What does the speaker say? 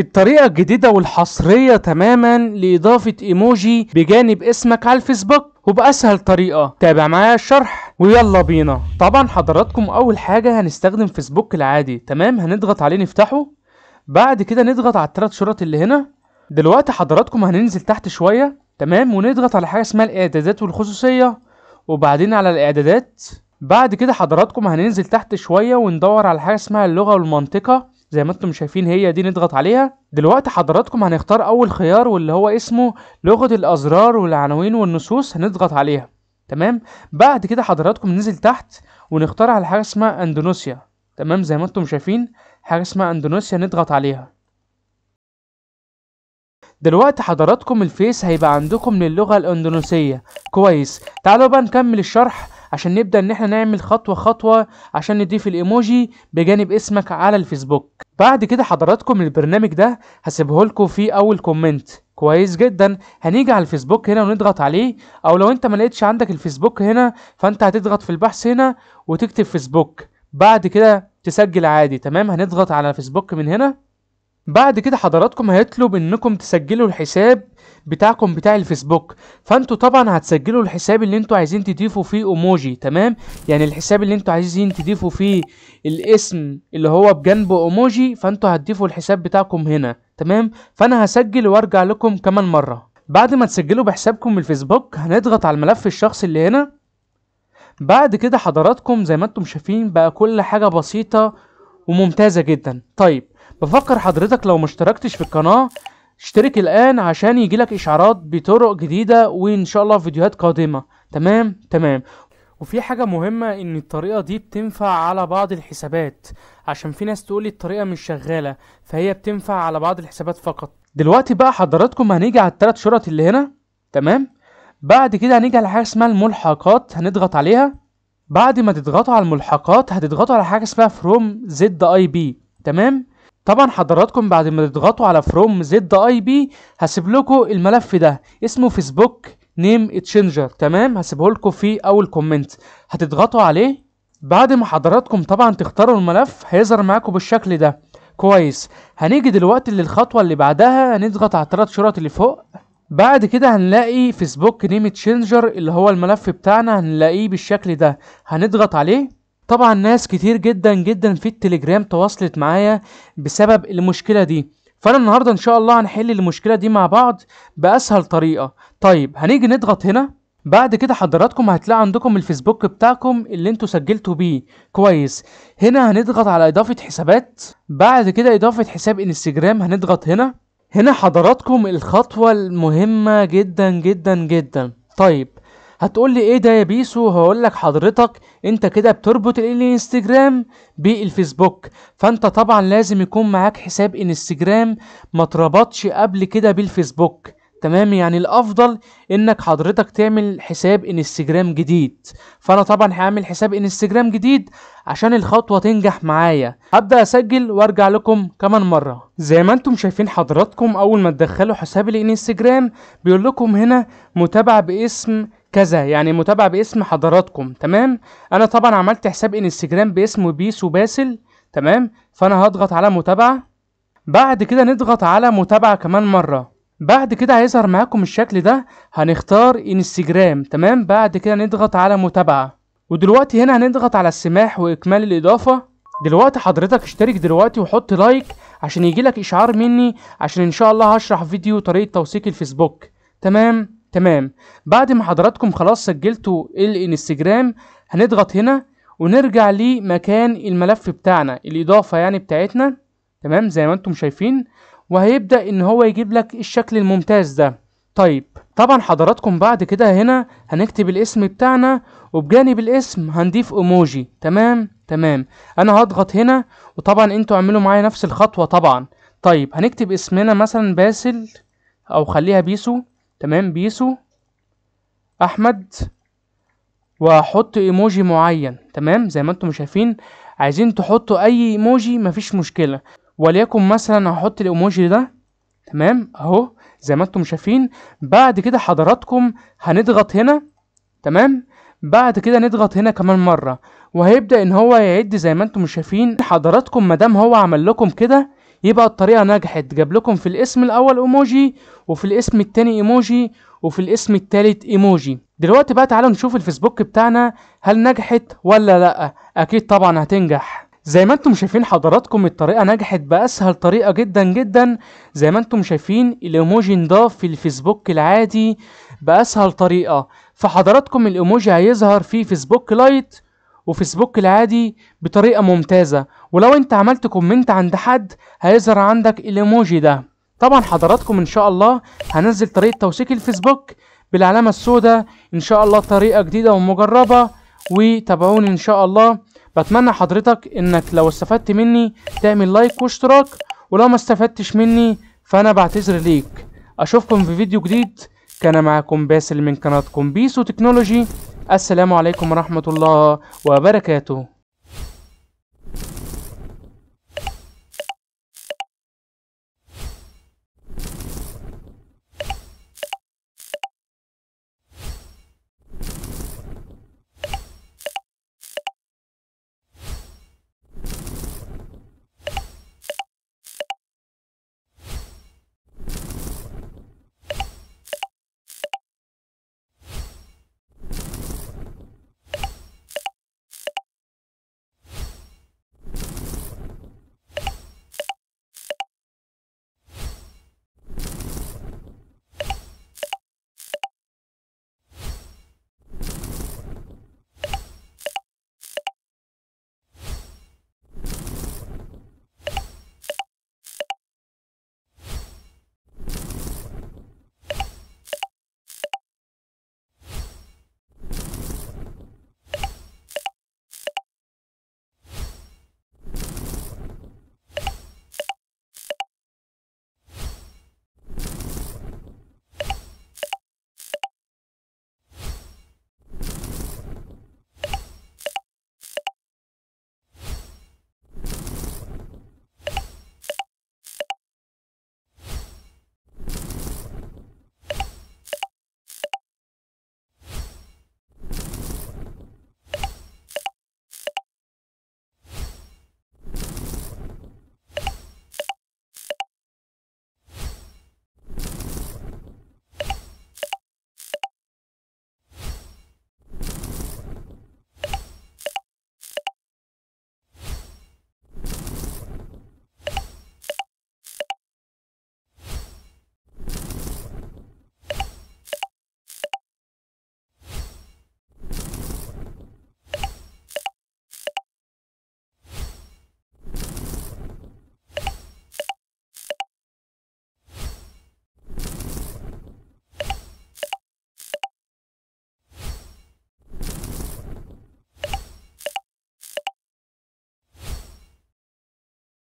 الطريقة الجديدة والحصرية تماما لإضافة إيموجي بجانب اسمك على الفيسبوك وبأسهل طريقة تابع معايا الشرح ويلا بينا طبعا حضراتكم أول حاجة هنستخدم فيسبوك العادي تمام هنضغط عليه نفتحه بعد كده نضغط على الثلاث شرط اللي هنا دلوقتي حضراتكم هننزل تحت شوية تمام ونضغط على حاجة اسمها الإعدادات والخصوصية وبعدين على الإعدادات بعد كده حضراتكم هننزل تحت شوية وندور على حاجة اسمها اللغة والمنطقة زي ما انتم شايفين هي دي نضغط عليها دلوقتي حضراتكم هنختار اول خيار واللي هو اسمه لغة الازرار والعناوين والنصوص هنضغط عليها تمام بعد كده حضراتكم ننزل تحت ونختار على حاجة اسمها اندونيسيا تمام زي ما انتم شايفين حاجة اسمها اندونيسيا نضغط عليها دلوقتي حضراتكم الفيس هيبقى عندكم للغة الاندونيسية كويس تعالوا بقى نكمل الشرح عشان نبدأ ان احنا نعمل خطوة خطوة عشان نضيف الايموجي بجانب اسمك على الفيسبوك بعد كده حضراتكم البرنامج ده هسيبه لكم في اول كومنت كويس جدا هنيجي على الفيسبوك هنا ونضغط عليه او لو انت ما لقيتش عندك الفيسبوك هنا فانت هتضغط في البحث هنا وتكتب فيسبوك بعد كده تسجل عادي تمام هنضغط على فيسبوك من هنا بعد كده حضراتكم هيطلب انكم تسجلوا الحساب بتاعكم بتاع الفيسبوك فانتوا طبعا هتسجلوا الحساب اللي انتوا عايزين تضيفوا فيه اوموجي تمام يعني الحساب اللي انتوا عايزين تضيفوا فيه الاسم اللي هو بجنبه اوموجي فانتوا هتضيفوا الحساب بتاعكم هنا تمام فانا هسجل وارجع لكم كمان مره بعد ما تسجلوا بحسابكم الفيسبوك هنضغط على الملف الشخصي اللي هنا بعد كده حضراتكم زي ما انتم شايفين بقى كل حاجه بسيطه وممتازه جدا طيب بفكر حضرتك لو مشتركتش في القناة اشترك الآن عشان يجيلك إشعارات بطرق جديدة وإن شاء الله فيديوهات قادمة تمام تمام وفي حاجة مهمة إن الطريقة دي بتنفع على بعض الحسابات عشان في ناس تقولي الطريقة مش شغالة فهي بتنفع على بعض الحسابات فقط دلوقتي بقى حضراتكم هنيجي على التلات شرط اللي هنا تمام بعد كده هنيجي على حاجة اسمها الملحقات هنضغط عليها بعد ما تضغطوا على الملحقات هتضغطوا على حاجة اسمها فروم زد اي بي تمام طبعا حضراتكم بعد ما تضغطوا على فروم زد اي بي هسيب لكم الملف ده اسمه فيسبوك نيم تشينجر تمام هسيبه لكم في اول كومنت هتضغطوا عليه بعد ما حضراتكم طبعا تختاروا الملف هيظهر معاكم بالشكل ده كويس هنيجي دلوقتي للخطوه اللي بعدها هنضغط على الثلاث شرط اللي فوق بعد كده هنلاقي فيسبوك نيم تشينجر اللي هو الملف بتاعنا هنلاقيه بالشكل ده هنضغط عليه طبعا ناس كتير جدا جدا في التليجرام تواصلت معايا بسبب المشكلة دي فانا النهاردة ان شاء الله هنحل المشكلة دي مع بعض باسهل طريقة طيب هنيجي نضغط هنا بعد كده حضراتكم هتلاقي عندكم الفيسبوك بتاعكم اللي انتوا سجلتوا بيه كويس هنا هنضغط على اضافة حسابات بعد كده اضافة حساب انستجرام هنضغط هنا هنا حضراتكم الخطوة المهمة جدا جدا جدا طيب هتقول لي ايه ده يا بيسو هقول لك حضرتك انت كده بتربط الانستجرام بالفيسبوك فانت طبعا لازم يكون معاك حساب انستجرام ما تربطش قبل كده بالفيسبوك تمام يعني الافضل انك حضرتك تعمل حساب انستجرام جديد فانا طبعا هعمل حساب انستجرام جديد عشان الخطوه تنجح معايا هبدا اسجل وارجع لكم كمان مره زي ما انتم شايفين حضراتكم اول ما تدخلوا حساب الانستجرام بيقول لكم هنا متابعه باسم كذا يعني متابعة باسم حضراتكم تمام انا طبعا عملت حساب انستجرام باسم بيس وباسل تمام فانا هضغط على متابعة بعد كده نضغط على متابعة كمان مرة بعد كده هيظهر معاكم الشكل ده هنختار انستجرام تمام بعد كده نضغط على متابعة ودلوقتي هنا هنضغط على السماح واكمال الاضافة دلوقتي حضرتك اشترك دلوقتي وحط لايك عشان يجيلك اشعار مني عشان ان شاء الله هشرح فيديو طريقة توثيق الفيسبوك تمام تمام بعد ما حضراتكم خلاص سجلتوا الانستجرام هنضغط هنا ونرجع لمكان الملف بتاعنا الاضافه يعني بتاعتنا تمام زي ما انتم شايفين وهيبدا ان هو يجيب لك الشكل الممتاز ده طيب طبعا حضراتكم بعد كده هنا هنكتب الاسم بتاعنا وبجانب الاسم هنضيف ايموجي تمام تمام انا هضغط هنا وطبعا انتوا اعملوا معايا نفس الخطوه طبعا طيب هنكتب اسمنا مثلا باسل او خليها بيسو تمام بيسو احمد وحط ايموجي معين تمام زي ما انتم شايفين عايزين تحطوا اي ايموجي مفيش مشكله وليكن مثلا هحط الايموجي ده تمام اهو زي ما انتم شايفين بعد كده حضراتكم هنضغط هنا تمام بعد كده نضغط هنا كمان مره وهيبدا ان هو يعد زي ما انتم شايفين حضراتكم مدام هو عمل لكم كده يبقى الطريقة نجحت جاب لكم في الاسم الاول ايموجي وفي الاسم التاني ايموجي وفي الاسم التالت ايموجي دلوقتي بقى تعالوا نشوف الفيسبوك بتاعنا هل نجحت ولا لا اكيد طبعا هتنجح زي ما انتم شايفين حضراتكم الطريقة نجحت بأسهل طريقة جدا جدا زي ما انتم شايفين الايموجي انضاف في الفيسبوك العادي بأسهل طريقة فحضراتكم الايموجي هيظهر في فيسبوك لايت وفيسبوك العادي بطريقة ممتازة ولو انت عملت كومنت عند حد هيظهر عندك الايموجي ده طبعا حضراتكم ان شاء الله هنزل طريقة توثيق الفيسبوك بالعلامة السوداء ان شاء الله طريقة جديدة ومجربة وتابعوني ان شاء الله بتمنى حضرتك انك لو استفدت مني تعمل لايك واشتراك ولو ما استفدتش مني فانا بعتذر ليك اشوفكم في فيديو جديد كان معكم باسل من قناة بيسو تكنولوجي السلام عليكم ورحمة الله وبركاته